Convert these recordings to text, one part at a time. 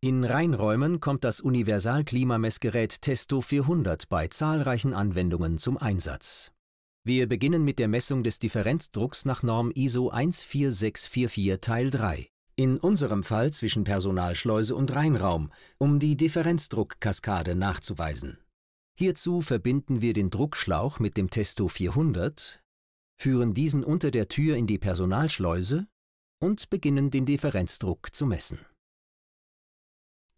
In Reinräumen kommt das Universalklimamessgerät Testo 400 bei zahlreichen Anwendungen zum Einsatz. Wir beginnen mit der Messung des Differenzdrucks nach Norm ISO 14644 Teil 3, in unserem Fall zwischen Personalschleuse und Reinraum, um die Differenzdruckkaskade nachzuweisen. Hierzu verbinden wir den Druckschlauch mit dem Testo 400, führen diesen unter der Tür in die Personalschleuse und beginnen den Differenzdruck zu messen.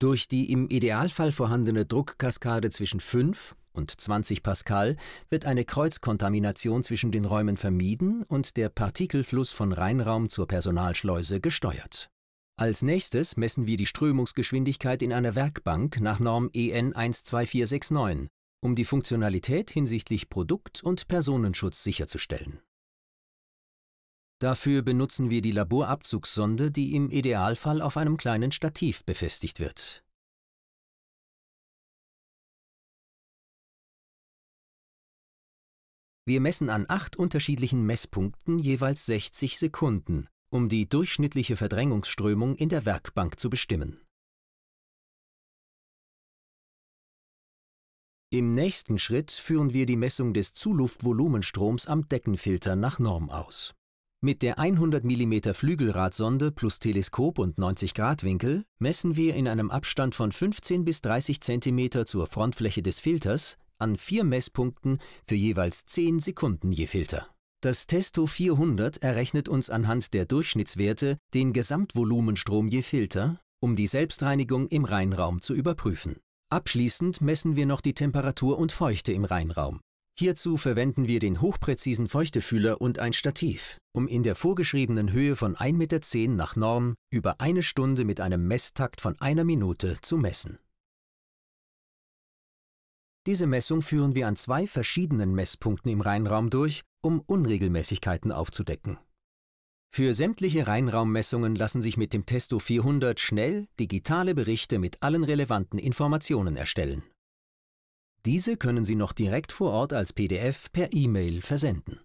Durch die im Idealfall vorhandene Druckkaskade zwischen 5 und 20 Pascal wird eine Kreuzkontamination zwischen den Räumen vermieden und der Partikelfluss von Reinraum zur Personalschleuse gesteuert. Als nächstes messen wir die Strömungsgeschwindigkeit in einer Werkbank nach Norm EN 12469, um die Funktionalität hinsichtlich Produkt- und Personenschutz sicherzustellen. Dafür benutzen wir die Laborabzugssonde, die im Idealfall auf einem kleinen Stativ befestigt wird. Wir messen an acht unterschiedlichen Messpunkten jeweils 60 Sekunden, um die durchschnittliche Verdrängungsströmung in der Werkbank zu bestimmen. Im nächsten Schritt führen wir die Messung des Zuluftvolumenstroms am Deckenfilter nach Norm aus. Mit der 100 mm Flügelradsonde plus Teleskop und 90 Grad Winkel messen wir in einem Abstand von 15 bis 30 cm zur Frontfläche des Filters an vier Messpunkten für jeweils 10 Sekunden je Filter. Das Testo 400 errechnet uns anhand der Durchschnittswerte den Gesamtvolumenstrom je Filter, um die Selbstreinigung im Reinraum zu überprüfen. Abschließend messen wir noch die Temperatur und Feuchte im Reinraum. Hierzu verwenden wir den hochpräzisen Feuchtefühler und ein Stativ, um in der vorgeschriebenen Höhe von 1,10 m nach Norm über eine Stunde mit einem Messtakt von einer Minute zu messen. Diese Messung führen wir an zwei verschiedenen Messpunkten im Reinraum durch, um Unregelmäßigkeiten aufzudecken. Für sämtliche Reinraummessungen lassen sich mit dem Testo 400 schnell digitale Berichte mit allen relevanten Informationen erstellen. Diese können Sie noch direkt vor Ort als PDF per E-Mail versenden.